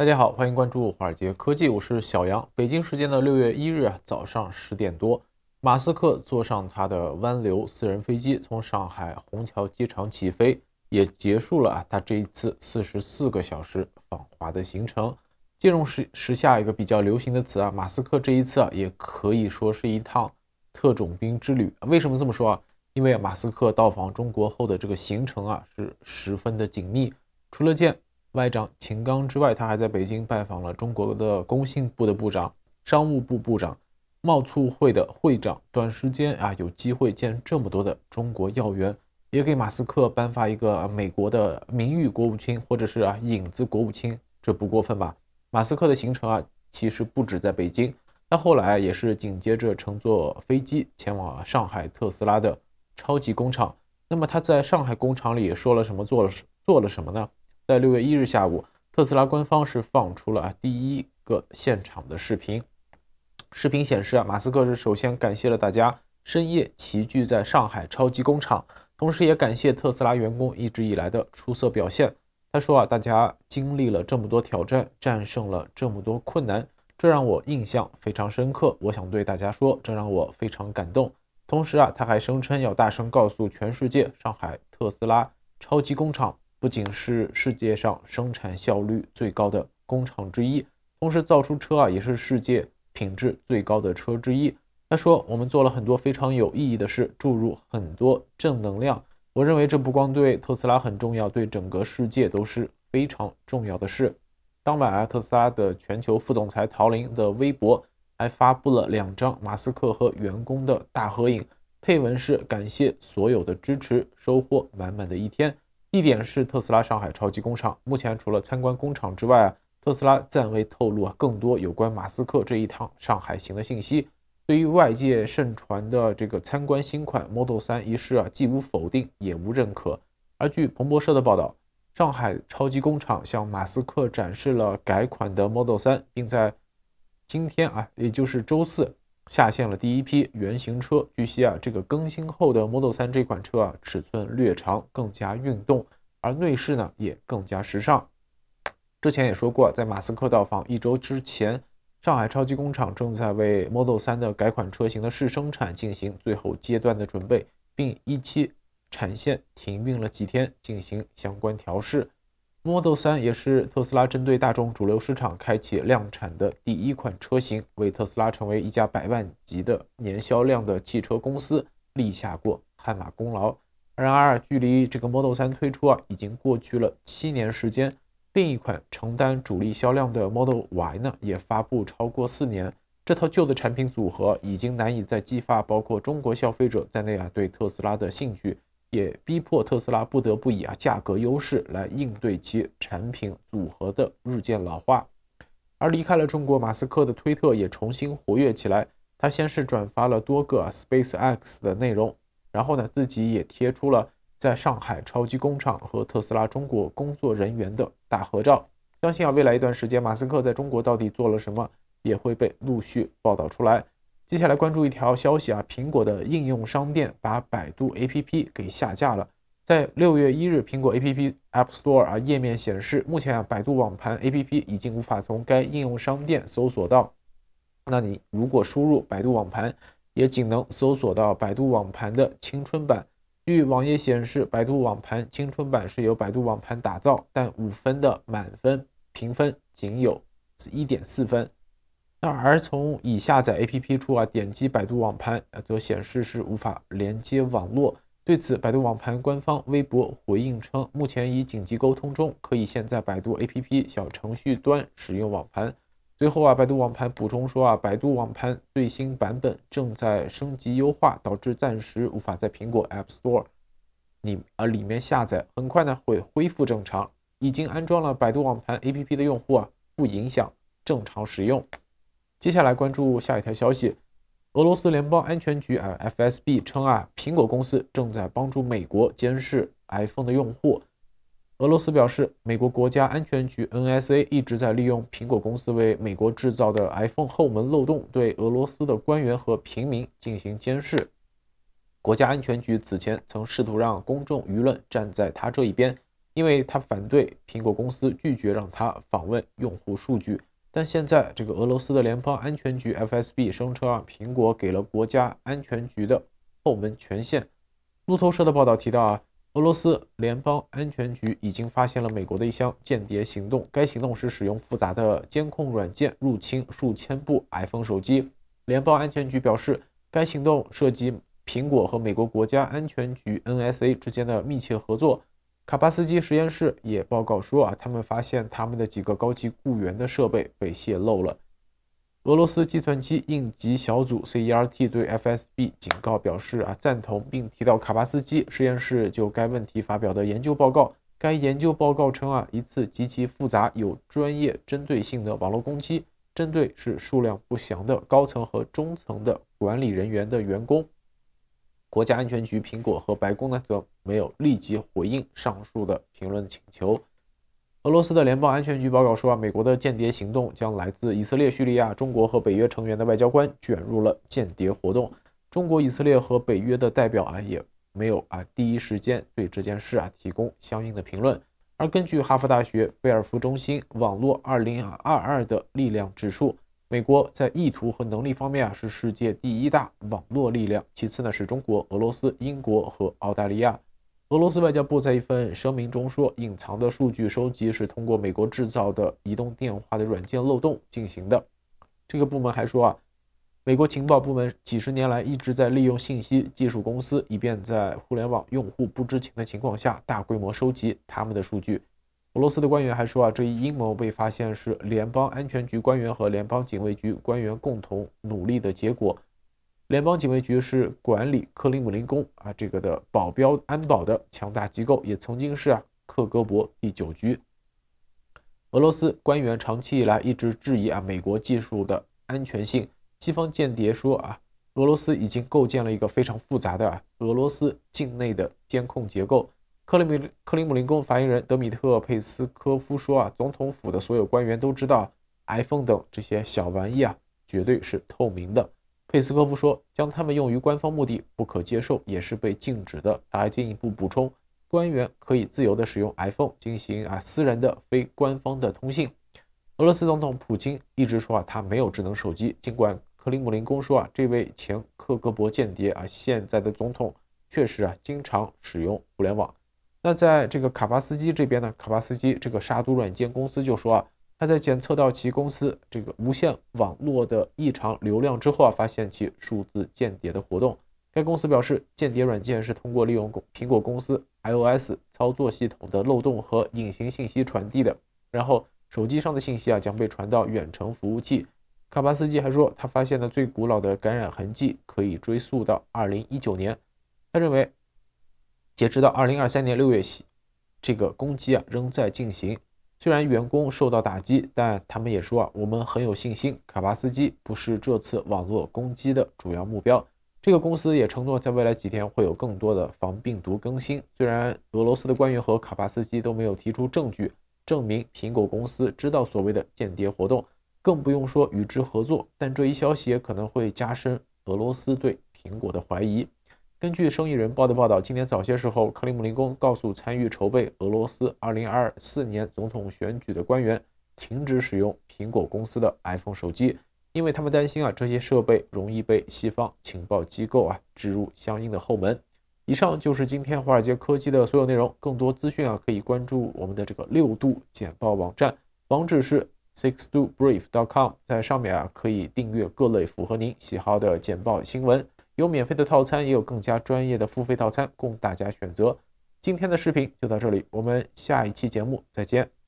大家好，欢迎关注华尔街科技，我是小杨。北京时间的六月一日早上十点多，马斯克坐上他的湾流私人飞机，从上海虹桥机场起飞，也结束了他这一次四十四个小时访华的行程。借用时时下一个比较流行的词啊，马斯克这一次啊，也可以说是一趟特种兵之旅。为什么这么说啊？因为马斯克到访中国后的这个行程啊是十分的紧密，除了见。外长秦刚之外，他还在北京拜访了中国的工信部的部长、商务部部长、贸促会的会长。短时间啊，有机会见这么多的中国要员，也给马斯克颁发一个美国的名誉国务卿或者是啊影子国务卿，这不过分吧？马斯克的行程啊，其实不止在北京，他后来也是紧接着乘坐飞机前往上海特斯拉的超级工厂。那么他在上海工厂里说了什么，做了做了什么呢？在六月一日下午，特斯拉官方是放出了第一个现场的视频。视频显示啊，马斯克是首先感谢了大家深夜齐聚在上海超级工厂，同时也感谢特斯拉员工一直以来的出色表现。他说啊，大家经历了这么多挑战，战胜了这么多困难，这让我印象非常深刻。我想对大家说，这让我非常感动。同时啊，他还声称要大声告诉全世界，上海特斯拉超级工厂。不仅是世界上生产效率最高的工厂之一，同时造出车啊也是世界品质最高的车之一。他说：“我们做了很多非常有意义的事，注入很多正能量。我认为这不光对特斯拉很重要，对整个世界都是非常重要的事。”当晚，特斯拉的全球副总裁陶琳的微博还发布了两张马斯克和员工的大合影，配文是：“感谢所有的支持，收获满满的一天。”地点是特斯拉上海超级工厂。目前除了参观工厂之外啊，特斯拉暂未透露啊更多有关马斯克这一趟上海行的信息。对于外界盛传的这个参观新款 Model 3一事啊，既无否定也无认可。而据彭博社的报道，上海超级工厂向马斯克展示了改款的 Model 3，并在今天啊，也就是周四。下线了第一批原型车。据悉啊，这个更新后的 Model 3这款车啊，尺寸略长，更加运动，而内饰呢也更加时尚。之前也说过，在马斯克到访一周之前，上海超级工厂正在为 Model 3的改款车型的试生产进行最后阶段的准备，并一期产线停运了几天进行相关调试。Model 3也是特斯拉针对大众主流市场开启量产的第一款车型，为特斯拉成为一家百万级的年销量的汽车公司立下过汗马功劳。然而，距离这个 Model 3推出啊，已经过去了七年时间。另一款承担主力销量的 Model Y 呢，也发布超过四年。这套旧的产品组合已经难以再激发包括中国消费者在内啊对特斯拉的兴趣。也逼迫特斯拉不得不以啊价格优势来应对其产品组合的日渐老化，而离开了中国，马斯克的推特也重新活跃起来。他先是转发了多个 SpaceX 的内容，然后呢，自己也贴出了在上海超级工厂和特斯拉中国工作人员的大合照。相信啊，未来一段时间，马斯克在中国到底做了什么，也会被陆续报道出来。接下来关注一条消息啊，苹果的应用商店把百度 APP 给下架了。在六月一日，苹果 APP App Store 啊页面显示，目前啊百度网盘 APP 已经无法从该应用商店搜索到。那你如果输入百度网盘，也仅能搜索到百度网盘的青春版。据网页显示，百度网盘青春版是由百度网盘打造，但五分的满分评分仅有一点四分。那而从已下载 APP 处啊，点击百度网盘则显示是无法连接网络。对此，百度网盘官方微博回应称，目前已紧急沟通中，可以现在百度 APP 小程序端使用网盘。最后啊，百度网盘补充说啊，百度网盘最新版本正在升级优化，导致暂时无法在苹果 App Store 里啊里面下载，很快呢会恢复正常。已经安装了百度网盘 APP 的用户啊，不影响正常使用。接下来关注下一条消息，俄罗斯联邦安全局啊 （FSB） 称啊，苹果公司正在帮助美国监视 iPhone 的用户。俄罗斯表示，美国国家安全局 （NSA） 一直在利用苹果公司为美国制造的 iPhone 后门漏洞，对俄罗斯的官员和平民进行监视。国家安全局此前曾试图让公众舆论站在他这一边，因为他反对苹果公司拒绝让他访问用户数据。但现在，这个俄罗斯的联邦安全局 （FSB） 声称，啊，苹果给了国家安全局的后门权限。路透社的报道提到，啊，俄罗斯联邦安全局已经发现了美国的一项间谍行动。该行动是使用复杂的监控软件入侵数千部 iPhone 手机。联邦安全局表示，该行动涉及苹果和美国国家安全局 （NSA） 之间的密切合作。卡巴斯基实验室也报告说啊，他们发现他们的几个高级雇员的设备被泄露了。俄罗斯计算机应急小组 （CERT） 对 FSB 警告表示啊赞同，并提到卡巴斯基实验室就该问题发表的研究报告。该研究报告称啊，一次极其复杂、有专业针对性的网络攻击，针对是数量不详的高层和中层的管理人员的员工。国家安全局、苹果和白宫呢，则没有立即回应上述的评论请求。俄罗斯的联邦安全局报告说啊，美国的间谍行动将来自以色列、叙利亚、中国和北约成员的外交官卷入了间谍活动。中国、以色列和北约的代表啊，也没有啊第一时间对这件事啊提供相应的评论。而根据哈佛大学贝尔福中心网络二零二二的力量指数。美国在意图和能力方面啊是世界第一大网络力量，其次呢是中国、俄罗斯、英国和澳大利亚。俄罗斯外交部在一份声明中说，隐藏的数据收集是通过美国制造的移动电话的软件漏洞进行的。这个部门还说啊，美国情报部门几十年来一直在利用信息技术公司，以便在互联网用户不知情的情况下大规模收集他们的数据。俄罗斯的官员还说啊，这一阴谋被发现是联邦安全局官员和联邦警卫局官员共同努力的结果。联邦警卫局是管理克里姆林宫啊这个的保镖安保的强大机构，也曾经是克格勃第九局。俄罗斯官员长期以来一直质疑啊美国技术的安全性。西方间谍说啊，俄罗斯已经构建了一个非常复杂的啊、俄罗斯境内的监控结构。克里米克里姆林宫发言人德米特佩斯科夫说：“啊，总统府的所有官员都知道，iPhone 等这些小玩意啊，绝对是透明的。”佩斯科夫说：“将它们用于官方目的不可接受，也是被禁止的。”他还进一步补充：“官员可以自由的使用 iPhone 进行啊私人的非官方的通信。”俄罗斯总统普京一直说啊，他没有智能手机。尽管克里姆林宫说啊，这位前克格勃间谍啊，现在的总统确实啊，经常使用互联网。那在这个卡巴斯基这边呢，卡巴斯基这个杀毒软件公司就说啊，他在检测到其公司这个无线网络的异常流量之后啊，发现其数字间谍的活动。该公司表示，间谍软件是通过利用苹果公司 iOS 操作系统的漏洞和隐形信息传递的，然后手机上的信息啊将被传到远程服务器。卡巴斯基还说，他发现的最古老的感染痕迹，可以追溯到二零一九年。他认为。截止到2023年6月起，这个攻击啊仍在进行。虽然员工受到打击，但他们也说啊，我们很有信心。卡巴斯基不是这次网络攻击的主要目标。这个公司也承诺在未来几天会有更多的防病毒更新。虽然俄罗斯的官员和卡巴斯基都没有提出证据证明苹果公司知道所谓的间谍活动，更不用说与之合作。但这一消息也可能会加深俄罗斯对苹果的怀疑。根据《生意人报》的报道，今年早些时候，克里姆林宫告诉参与筹备俄罗斯2024年总统选举的官员，停止使用苹果公司的 iPhone 手机，因为他们担心啊，这些设备容易被西方情报机构啊植入相应的后门。以上就是今天华尔街科技的所有内容，更多资讯啊，可以关注我们的这个六度简报网站，网址是 sixtwobrief.com，在上面啊，可以订阅各类符合您喜好的简报新闻。有免费的套餐，也有更加专业的付费套餐供大家选择。今天的视频就到这里，我们下一期节目再见。